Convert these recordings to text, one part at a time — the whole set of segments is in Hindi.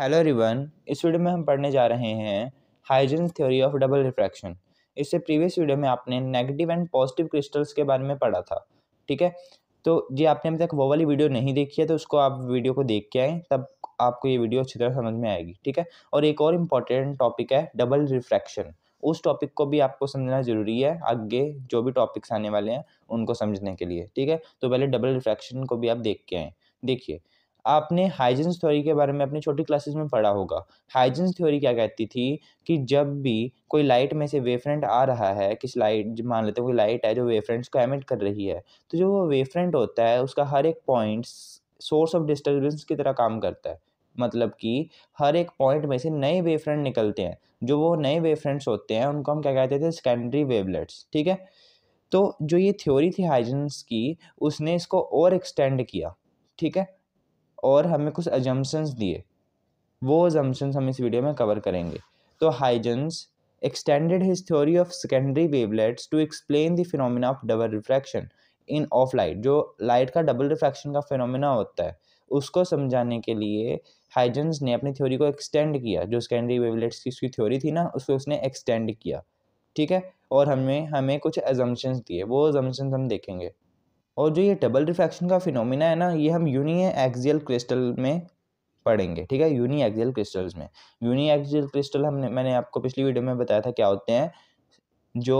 हेलो रिवन इस वीडियो में हम पढ़ने जा रहे हैं Huygens theory of double refraction इससे प्रीवियस वीडियो में आपने नेगेटिव एंड पॉजिटिव क्रिस्टल्स के बारे में पढ़ा था ठीक है तो जी आपने अभी तक वो वाली वीडियो नहीं देखी है तो उसको आप वीडियो को देख के आएँ तब आपको ये वीडियो अच्छी तरह समझ में आएगी ठीक है और एक और इम्पॉर्टेंट टॉपिक है डबल रिफ्रैक्शन उस टॉपिक को भी आपको समझना ज़रूरी है आगे जो भी टॉपिक्स आने वाले हैं उनको समझने के लिए ठीक है तो पहले डबल रिफ्रैक्शन को भी आप देख के आएँ देखिए आपने हाइजेंस थ्योरी के बारे में अपने छोटी क्लासेस में पढ़ा होगा हाइजेंस थ्योरी क्या कहती थी कि जब भी कोई लाइट में से वेफ्रेंट आ रहा है किस लाइट मान लेते हैं कोई लाइट है जो वेफ्रेंट्स को एमिट कर रही है तो जो वो वेफ्रेंट होता है उसका हर एक पॉइंट सोर्स ऑफ डिस्टर्बेंस की तरह काम करता है मतलब कि हर एक पॉइंट में से नए वेफ्रेंट निकलते हैं जो वो नए वेफ्रेंट्स होते हैं उनको हम क्या कहते थे सेकेंडरी वेवलेट्स ठीक है तो जो ये थ्योरी थी हाइजेंस की उसने इसको और एक्सटेंड किया ठीक है और हमें कुछ एजम्पन्स दिए वो एजम्पन्स हम इस वीडियो में कवर करेंगे तो Huygens extended his theory of secondary wavelets to explain the phenomena of double refraction in of light जो लाइट का डबल रिफ्रैक्शन का फिनोमिना होता है उसको समझाने के लिए हाइजेंस ने अपनी थ्योरी को एक्सटेंड किया जो सेकेंडरी वेवलेट्स की उसकी थ्योरी थी ना उसको उसने एक्सटेंड किया ठीक है और हमें हमें कुछ एजम्पन्स दिए वो एजम्पन्स हम देखेंगे और जो ये डबल रिफ्रैक्शन का फिनोमिना है ना ये हम यूनी एक्जियल क्रिस्टल में पढ़ेंगे ठीक है यूनी एक्जियल क्रिस्टल्स में यूनी एक्जियल क्रिस्टल हमने मैंने आपको पिछली वीडियो में बताया था क्या होते हैं जो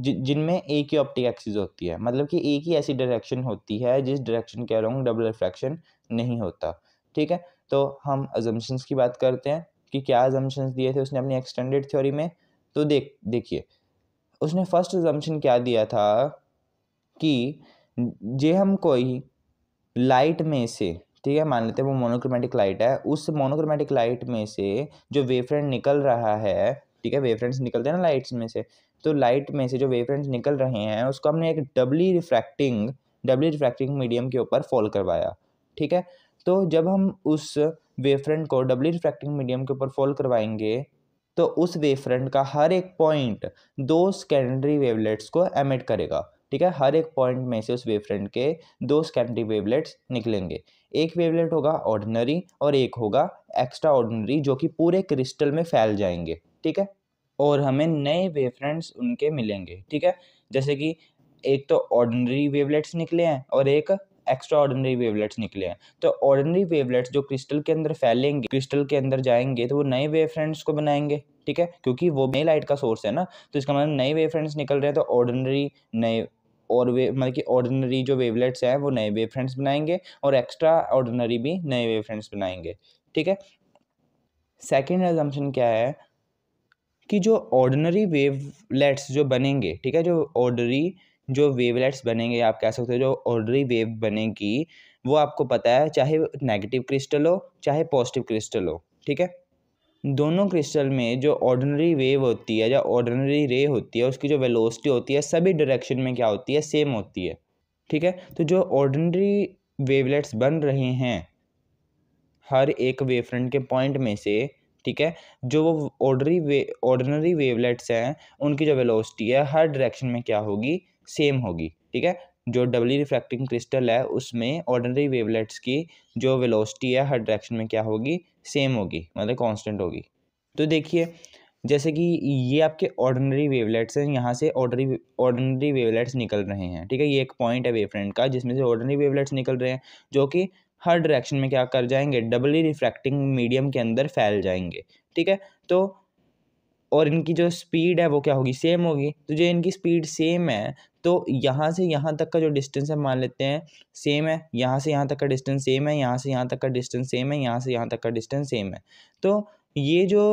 जिनमें एक ही ऑप्टिक एक्सिस होती है मतलब कि एक ही ऐसी डायरेक्शन होती है जिस डायरेक्शन के अलॉन्ग डबल रिफ्रैक्शन नहीं होता ठीक है तो हम अजम्पन्स की बात करते हैं कि क्या अजम्पन्स दिए थे उसने अपनी एक्सटेंडेड थ्योरी में तो देख देखिए उसने फर्स्ट अजम्पन क्या दिया था कि जे हम कोई लाइट में से ठीक है मान लेते हैं वो मोनोक्रोमेटिक लाइट है उस मोनोक्रोमेटिक लाइट में से जो वेवफ्रंट निकल रहा है ठीक है वेवफ्रंट्स निकलते हैं ना लाइट्स में से तो लाइट में से जो वेवफ्रंट्स निकल रहे हैं उसको हमने एक doubly refracting doubly refracting medium के ऊपर फॉल करवाया ठीक है तो जब हम उस वेवफ्रंट को डबली रिफ्रैक्टिंग मीडियम के ऊपर फॉल करवाएंगे तो उस वेवफ्रंट का हर एक पॉइंट दो सेकेंडरी वेवलेट्स को एमिट करेगा ठीक है हर एक पॉइंट में से उस वेव फ्रंट के दो स्कैंडी वेवलेट्स निकलेंगे एक वेवलेट होगा ऑर्डिनरी और एक होगा एक्स्ट्रा ऑर्डिनरी जो कि पूरे क्रिस्टल में फैल जाएंगे ठीक है और हमें नए वेव फ्रंट्स उनके मिलेंगे ठीक है जैसे कि एक तो ऑर्डिनरी वेवलेट्स निकले हैं और एक एक्स्ट्रा ऑर्डिनरी वेवलेट्स निकले हैं तो ऑर्डिनरी वेवलेट्स जो क्रिस्टल के अंदर फैलेंगे क्रिस्टल के अंदर जाएंगे तो वो नए वेव फ्रंट्स को बनाएंगे ठीक है क्योंकि वो नई लाइट का सोर्स है ना तो इसका मतलब नए वेव फ्रंट्स निकल रहे हैं तो ऑर्डिनरी नए और वे मतलब कि ऑर्डिनरी जो वेवलेट्स हैं वो नए वेव फ्रंट्स बनाएंगे और एक्स्ट्रा ऑर्डिनरी भी नए वेव फ्रंट्स बनाएंगे ठीक है सेकेंड एजम्पन क्या है कि जो ऑर्डिनरी वेवलेट्स जो बनेंगे ठीक है जो ऑर्डरी जो वेवलेट्स बनेंगे आप कह सकते हो जो ऑर्डरी वेव बनेगी वो आपको पता है चाहे नेगेटिव क्रिस्टल हो चाहे पॉजिटिव क्रिस्टल हो ठीक है दोनों क्रिस्टल में जो ऑर्डनरी वेव होती है या ऑर्डनरी रे होती है उसकी जो वेलोसिटी होती है सभी डायरेक्शन में क्या होती है सेम होती है ठीक है तो जो ऑर्डनरी वेवलेट्स बन रहे हैं हर एक वेव फ्रंट के पॉइंट में से ठीक है जो वो ऑर्डरी वे ऑर्डनरी वेवलेट्स हैं उनकी जो वेलोसिटी है हर डायरेक्शन में क्या होगी सेम होगी ठीक है जो डबली रिफ्रैक्टिंग क्रिस्टल है उसमें ऑर्डनरी वेवलेट्स की जो वेलोसिटी है हर डायरेक्शन में क्या होगी सेम होगी मतलब कांस्टेंट होगी तो देखिए जैसे कि ये आपके ऑर्डनरी वेवलेट्स हैं यहाँ से ऑर्डनरी ऑर्डनरी वेवलेट्स निकल रहे हैं ठीक है ये एक पॉइंट है वेवफ्रंट का जिसमें से ऑर्डनरी वेवलेट्स निकल रहे हैं जो कि हर डायरेक्शन में क्या कर जाएंगे डबली रिफ्रैक्टिंग मीडियम के अंदर फैल जाएंगे ठीक है तो और इनकी जो स्पीड है वो क्या होगी सेम होगी तो जो इनकी स्पीड सेम है तो यहाँ से यहाँ तक का जो डिस्टेंस है मान लेते हैं सेम है यहाँ से यहाँ तक का डिस्टेंस सेम है यहाँ से यहाँ तक का डिस्टेंस सेम है यहाँ से यहाँ तक का डिस्टेंस सेम है तो ये जो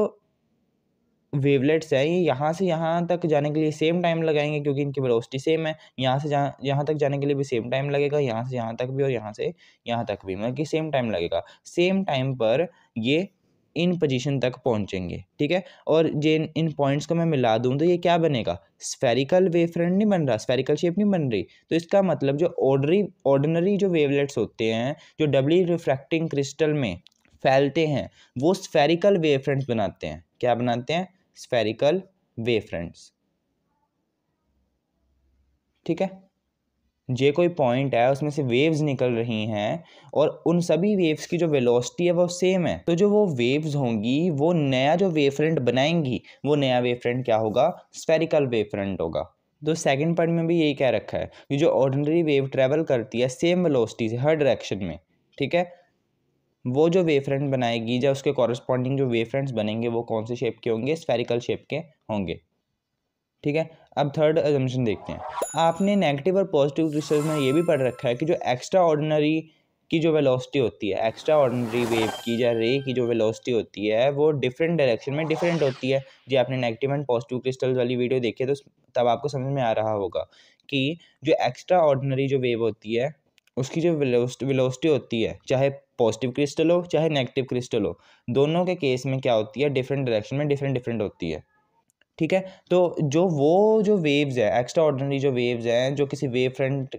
वेवलेट्स हैं ये यहाँ से यहाँ तक जाने के लिए सेम टाइम लगाएंगे क्योंकि इनकी वेलोसिटी सेम है यहाँ से जहाँ यहाँ तक जाने के लिए भी सेम टाइम लगेगा यहाँ से यहाँ तक भी और यहाँ से यहाँ तक भी मतलब कि सेम टाइम लगेगा सेम टाइम पर ये इन पोजीशन तक पहुंचेंगे ठीक है और जे इन पॉइंट्स को मैं मिला दूं तो ये क्या बनेगा स्फेरिकल वेव फ्रंट नहीं बन रहा स्फेरिकल शेप नहीं बन रही तो इसका मतलब जो ऑर्डरी ऑर्डनरी जो वेवलेट्स होते हैं जो डबली रिफ्रैक्टिंग क्रिस्टल में फैलते हैं वो स्फेरिकल वेव फ्रंट्स बनाते हैं क्या बनाते हैं स्फेरिकल वेव फ्रंट्स ठीक है जे कोई पॉइंट है उसमें से वेव्स निकल रही हैं और उन सभी वेव्स की जो वेलोसिटी है वो सेम है तो जो वो वेव्स होंगी वो नया जो वेव फ्रंट बनाएंगी वो नया वेव फ्रंट क्या होगा स्फेरिकल वेव फ्रंट होगा तो सेकंड पार्ट में भी यही कह रखा है कि जो ऑर्डिनरी वेव ट्रेवल करती है सेम वेलोसिटी से हर डायरेक्शन में ठीक है वो जो वेव फ्रंट बनाएगी या उसके कॉरस्पॉन्डिंग जो वेव फ्रंट्स बनेंगे वो कौन से शेप के होंगे स्फेरिकल शेप के होंगे ठीक है अब थर्ड एजम्पन देखते हैं आपने नेगेटिव और पॉजिटिव रिसर्च में ये भी पढ़ रखा है कि जो एक्स्ट्रा ऑर्डनरी की जो वेलोसिटी होती है एक्स्ट्रा ऑर्डनरी वेव की या रे की जो वेलोसिटी होती है वो डिफरेंट डायरेक्शन में डिफरेंट होती है जी आपने नेगेटिव एंड पॉजिटिव क्रिस्टल्स वाली वीडियो देखी है तो तब आपको समझ में आ रहा होगा कि जो एक्स्ट्रा ऑर्डनरी जो वेव होती है उसकी जो वेलोसिटी होती है चाहे पॉजिटिव क्रिस्टल हो चाहे नेगेटिव क्रिस्टल हो दोनों के केस में क्या होती है डिफरेंट डायरेक्शन में डिफरेंट डिफरेंट होती है ठीक है तो जो वो जो वेव्स है एक्स्ट्रा ऑर्डनरी जो वेव्स हैं जो किसी वेव फ्रंट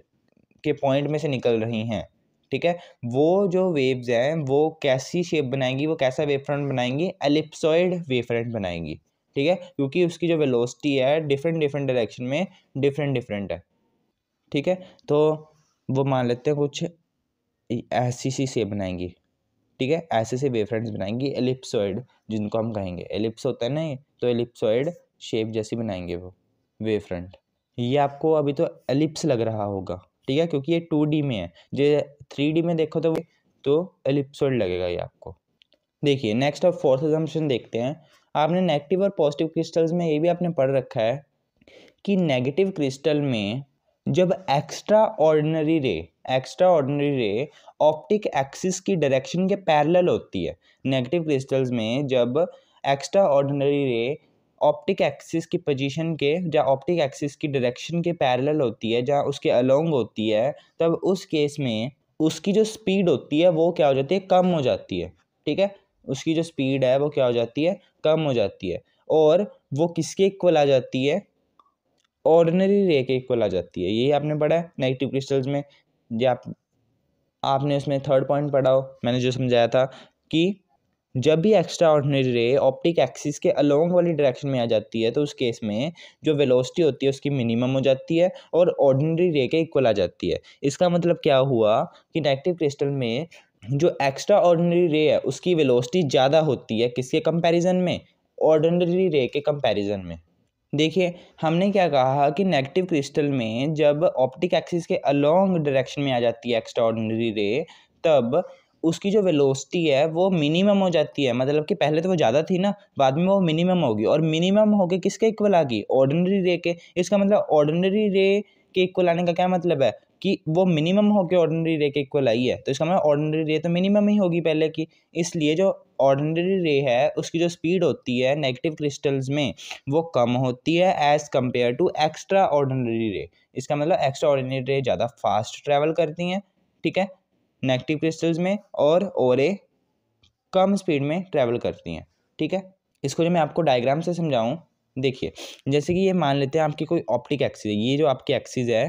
के पॉइंट में से निकल रही हैं ठीक है वो जो वेव्स हैं वो कैसी शेप बनाएंगी वो कैसा वेव फ्रंट बनाएंगी एलिप्सॉइड वेव फ्रंट बनाएंगी ठीक है क्योंकि उसकी जो वेलोसिटी है डिफरेंट डिफरेंट डायरेक्शन में डिफरेंट डिफरेंट है ठीक है तो वो मान लेते हैं कुछ ऐसी सी शेप बनाएंगी ठीक है ऐसे से वेव फ्रंट्स बनाएंगी एलिप्सॉइड जिनको हम कहेंगे एलिप्स होता है ना तो एलिप्सॉइड शेप जैसी बनाएंगे वो वे फ्रंट ये आपको अभी तो एलिप्स लग रहा होगा ठीक है क्योंकि ये टू डी में है जो थ्री डी में देखो तो तो एलिप्सोड लगेगा ये आपको देखिए नेक्स्ट आप फोर्थ एजम्पन देखते हैं आपने नेगेटिव और पॉजिटिव क्रिस्टल्स में ये भी आपने पढ़ रखा है कि नेगेटिव क्रिस्टल में जब extraordinary ray extraordinary ray optic axis की डायरेक्शन के पैरेलल होती है नेगेटिव क्रिस्टल्स में जब extraordinary ray optic axis की पोजीशन के या ऑप्टिक एक्सिस की डायरेक्शन के पैरेलल होती है या उसके अलोंग होती है तब उस केस में उसकी जो स्पीड होती है वो क्या हो जाती है कम हो जाती है ठीक है उसकी जो स्पीड है वो क्या हो जाती है कम हो जाती है और वो किसके इक्वल आ जाती है ऑर्डनरी रे के इक्वल आ जाती है यही आपने पढ़ा है नेगेटिव क्रिस्टल्स में या आप, आपने उसमें थर्ड पॉइंट पढ़ा हो मैंने जो समझाया था कि जब भी extraordinary ray optic axis के अलोंग वाली डायरेक्शन में आ जाती है तो उस केस में जो वेलोसिटी होती है उसकी मिनिमम हो जाती है और ऑर्डनरी रे के इक्वल आ जाती है इसका मतलब क्या हुआ कि नेगेटिव क्रिस्टल में जो एक्स्ट्रा ऑर्डनरी रे है उसकी वेलोसिटी ज़्यादा होती है किसके कंपैरिजन में ऑर्डनरी रे के कंपैरिजन में देखिए हमने क्या कहा कि नेगेटिव क्रिस्टल में जब ऑप्टिक एक्सिस के अलोंग डायरेक्शन में आ जाती है एक्स्ट्रा ऑर्डनरी रे तब उसकी जो वेलोसिटी है वो मिनिमम हो जाती है मतलब कि पहले तो वो ज़्यादा थी ना बाद में वो मिनिमम होगी और मिनिमम होगी किसके इक्वल आ गई ऑर्डिनरी रे के इसका मतलब ऑर्डिनरी रे के इक्वल आने का क्या मतलब है कि वो मिनिमम होकर ऑर्डिनरी रे के इक्वल आई है तो इसका मतलब ऑर्डिनरी रे तो मिनिमम ही होगी पहले की इसलिए जो ऑर्डिनरी रे है उसकी जो स्पीड होती है नेगेटिव क्रिस्टल्स में वो कम होती है as compare to extraordinary ray इसका मतलब एक्स्ट्रा ऑर्डिनरी रे ज़्यादा फास्ट ट्रैवल करती हैं ठीक है नेगेटिव क्रिस्टल्स में और ओरे कम स्पीड में ट्रैवल करती हैं ठीक है इसको जो मैं आपको डायग्राम से समझाऊँ देखिए जैसे कि ये मान लेते हैं आपकी कोई ऑप्टिक एक्सीज है ये जो आपकी एक्सीज है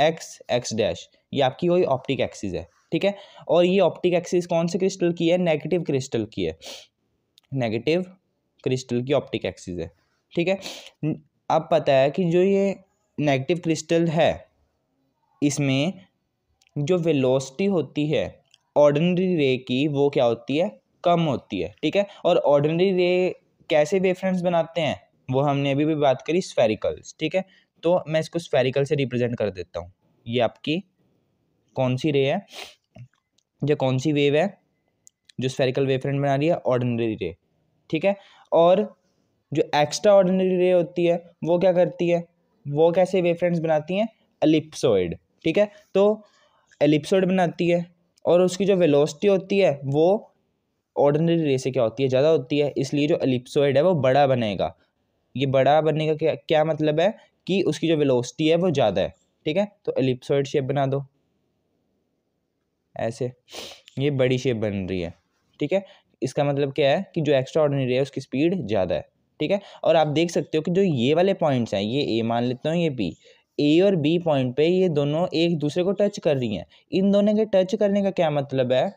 एक्स एक्स डैश ये आपकी कोई ऑप्टिक एक्सीज है ठीक है और ये ऑप्टिक एक्सीज कौन से क्रिस्टल की है नेगेटिव क्रिस्टल की है नेगेटिव क्रिस्टल की ऑप्टिक एक्सीज है ठीक है अब पता है कि जो ये नेगेटिव क्रिस्टल है इसमें जो वेलोसिटी होती है ऑर्डनरी रे की वो क्या होती है कम होती है ठीक है और ऑर्डनरी रे कैसे वेवफ्रंट्स बनाते हैं वो हमने अभी भी बात करी स्फेरिकल्स ठीक है तो मैं इसको स्फेरिकल से रिप्रेजेंट कर देता हूँ ये आपकी कौन सी रे है जो कौन सी वेव है जो स्फेरिकल वेव फ्रंट बना रही है ऑर्डनरी रे ठीक है और जो एक्स्ट्रा ऑर्डनरी रे होती है वो क्या करती है वो कैसे वेव फ्रंट्स बनाती हैं अलिप्सोइड ठीक है तो एलिप्सोड बनाती है और उसकी जो वेलोसिटी होती है वो ऑर्डनरी रे से क्या होती है ज़्यादा होती है इसलिए जो एलिप्सोइड है वो बड़ा बनेगा ये बड़ा बनने का क्या क्या मतलब है कि उसकी जो वेलोसिटी है वो ज़्यादा है ठीक है तो एलिप्सोइड शेप बना दो ऐसे ये बड़ी शेप बन रही है ठीक है इसका मतलब क्या है कि जो एक्स्ट्रा ऑर्डनरी है उसकी स्पीड ज़्यादा है ठीक है और आप देख सकते हो कि जो ये वाले पॉइंट्स हैं ये ए मान लेता हूँ ये बी ए और बी पॉइंट पे ये दोनों एक दूसरे को टच कर रही हैं इन दोनों के टच करने का क्या मतलब है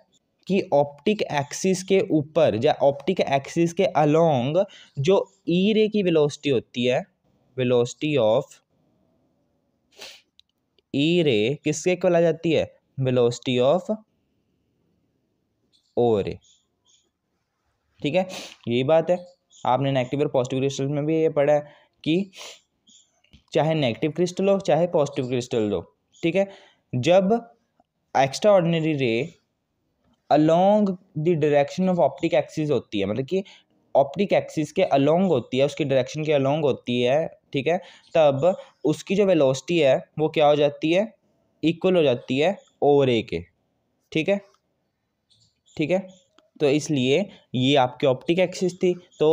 कि ऑप्टिक एक्सिस के ऊपर या ऑप्टिक एक्सिस के अलोंग जो ई e रे की वेलोसिटी होती है वेलोसिटी ऑफ ई रे किसके इक्वल आ जाती है वेलोसिटी ऑफ ओ रे ठीक है यही बात है आपने नेगेटिव और पॉजिटिव रिजल्ट में भी ये पढ़ा है कि चाहे नेगेटिव क्रिस्टल हो चाहे पॉजिटिव क्रिस्टल हो ठीक है जब extraordinary ray along the direction of optic axis होती है मतलब कि ऑप्टिक एक्सिस के अलोंग होती है उसकी डायरेक्शन के अलोंग होती है ठीक है तब उसकी जो वेलोसिटी है वो क्या हो जाती है इक्वल हो जाती है ओवर ए के ठीक है ठीक है तो इसलिए ये आपकी ऑप्टिक एक्सिस थी तो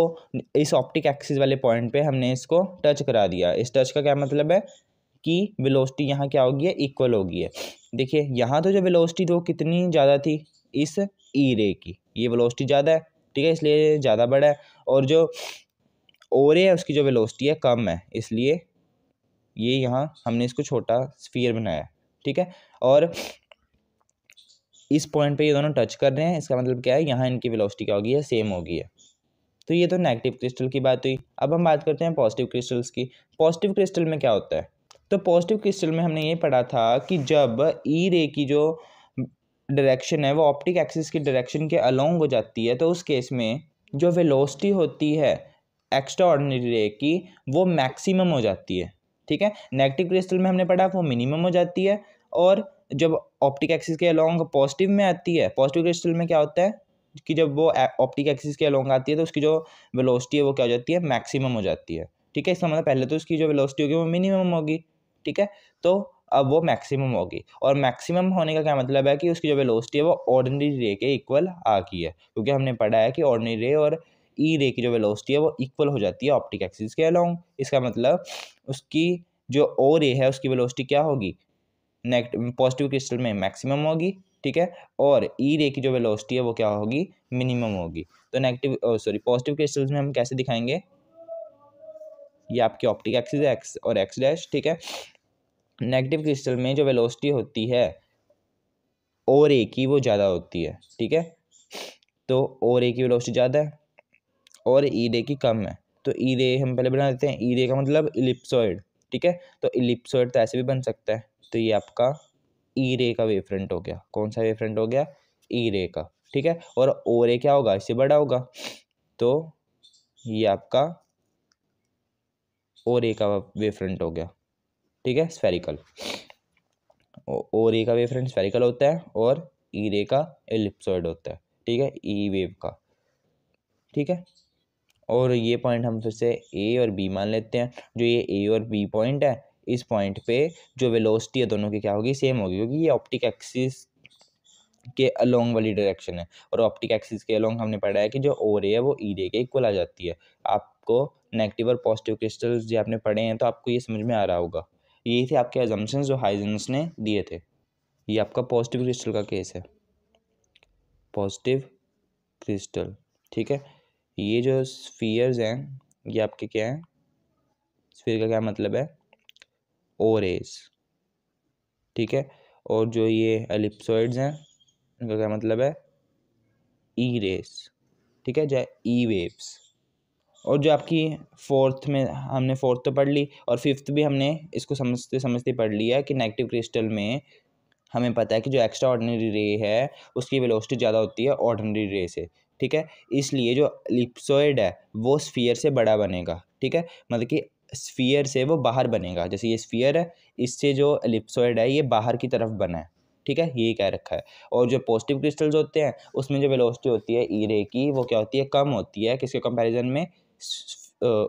इस ऑप्टिक एक्सिस वाले पॉइंट पे हमने इसको टच करा दिया इस टच का क्या मतलब है कि वेलोसिटी यहाँ क्या होगी है इक्वल होगी है देखिए यहाँ तो जो वेलोसिटी थी वो कितनी ज़्यादा थी इस ई e रे की ये वेलोसिटी ज़्यादा है ठीक है इसलिए ज़्यादा बड़ा है और जो ओ रे है उसकी जो वेलोसिटी है कम है इसलिए ये यहाँ हमने इसको छोटा स्फीयर बनाया ठीक है और इस पॉइंट पे ये दोनों टच कर रहे हैं इसका मतलब क्या है यहाँ इनकी वेलोसिटी क्या होगी है सेम होगी है तो ये तो नेगेटिव क्रिस्टल की बात हुई अब हम बात करते हैं पॉजिटिव क्रिस्टल्स की पॉजिटिव क्रिस्टल में क्या होता है तो पॉजिटिव क्रिस्टल में हमने ये पढ़ा था कि जब ई रे की जो डायरेक्शन है वो ऑप्टिक एक्सिस की डायरेक्शन के अलोंग हो जाती है तो उस केस में जो वेलोसिटी होती है एक्स्ट्रा ऑर्डनरी रे की वो मैक्सिमम हो जाती है ठीक है नेगेटिव क्रिस्टल में हमने पढ़ा वो मिनिमम हो जाती है और जब ऑप्टिक एक्सिस के अलोंग पॉजिटिव में आती है पॉजिटिव क्रिस्टल में क्या होता है कि जब वो ऑप्टिक एक्सिस के अलोंग आती है तो उसकी जो वेलोसिटी है वो क्या हो जाती है मैक्सिमम हो जाती है ठीक है इसका मतलब पहले तो उसकी जो वेलोसिटी होगी वो मिनिमम होगी ठीक है तो अब वो मैक्सिमम होगी और मैक्सिमम होने का क्या मतलब है कि उसकी जो वेलोसिटी है वो ऑर्डनरी रे के इक्वल आ गई है क्योंकि हमने पढ़ा है कि ऑर्डनरी रे और ई e रे की जो वेलोसिटी है वो इक्वल हो जाती है ऑप्टिक एक्सिस के अलोंग इसका मतलब उसकी जो ओ रे है उसकी वेलोसिटी क्या होगी नेगेटिव पॉजिटिव क्रिस्टल में मैक्सिमम होगी ठीक है और ई रे की जो वेलोसिटी है वो क्या होगी मिनिमम होगी तो नेगेटिव सॉरी पॉजिटिव क्रिस्टल्स में हम कैसे दिखाएंगे ये आपकी ऑप्टिक एक्सिस है एक्स और एक्स डैश ठीक है नेगेटिव क्रिस्टल में जो वेलोसिटी होती है ओ रे की वो ज़्यादा होती है ठीक है तो ओ रे की वेलोसिटी ज़्यादा है और ई रे की कम है तो ई रे हम पहले बना देते हैं ई रे का मतलब इलिप्सोइड ठीक है तो इलिप्सोइड तो ऐसे भी बन सकता है तो ये आपका ई e रे का वे फ्रंट हो गया कौन सा वे फ्रंट हो गया ई e रे का ठीक है और ओ रे क्या होगा इससे बड़ा होगा तो ये आपका ओ रे का वे फ्रंट हो गया ठीक है स्फेरिकल ओ रे का वे फ्रंट स्फेरिकल होता है और ई e रे का एलिप्सॉइड होता है ठीक है ई वेव का ठीक है और ये पॉइंट हम फिर से ए और बी मान लेते हैं जो ये ए और बी पॉइंट है इस पॉइंट पे जो वेलोसिटी है दोनों की क्या होगी सेम होगी क्योंकि ये ऑप्टिक एक्सिस के अलोंग वाली डायरेक्शन है और ऑप्टिक एक्सिस के अलोंग हमने पढ़ा है कि जो ओ रे है वो ई e रे के इक्वल आ जाती है आपको नेगेटिव और पॉजिटिव क्रिस्टल्स जो आपने पढ़े हैं तो आपको ये समझ में आ रहा होगा ये थे आपके एजम्पन जो हाइजेंस ने दिए थे ये आपका पॉजिटिव क्रिस्टल का केस है पॉजिटिव क्रिस्टल ठीक है ये जो स्फीयर्स हैं ये आपके क्या हैं स्फीयर का क्या मतलब है ओ रेज ठीक है और जो ये एलिप्सोइड्स हैं इनका क्या मतलब है ई e रेस ठीक है चाहे ई वेव्स और जो आपकी फोर्थ में हमने फोर्थ तो पढ़ ली और फिफ्थ भी हमने इसको समझते समझते पढ़ लिया कि नेगेटिव क्रिस्टल में हमें पता है कि जो एक्स्ट्रा ऑर्डनरी रे है उसकी वेलोसिटी ज़्यादा होती है ऑर्डनरी रे से ठीक है इसलिए जो लिप्सोइड है वो स्फीयर से बड़ा बनेगा ठीक है मतलब कि स्फीयर से वो बाहर बनेगा जैसे ये स्फीयर है इससे जो एलिप्सोइड है ये बाहर की तरफ बना है ठीक है ये कह रखा है और जो पॉजिटिव क्रिस्टल्स होते हैं उसमें जो वेलोसिटी होती है ई e रे की वो क्या होती है कम होती है किसके कंपैरिजन में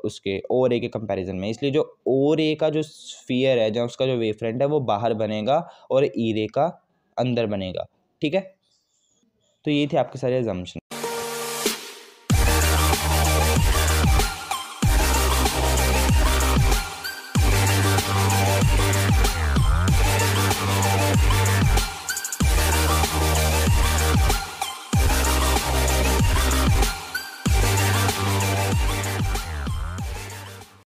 उसके ओ रे के कंपैरिजन में इसलिए जो ओ रे का जो स्फीयर है जहाँ उसका जो वेव फ्रंट है वो बाहर बनेगा और ई e रे का अंदर बनेगा ठीक है तो ये थे आपके सारे एग्जामेशन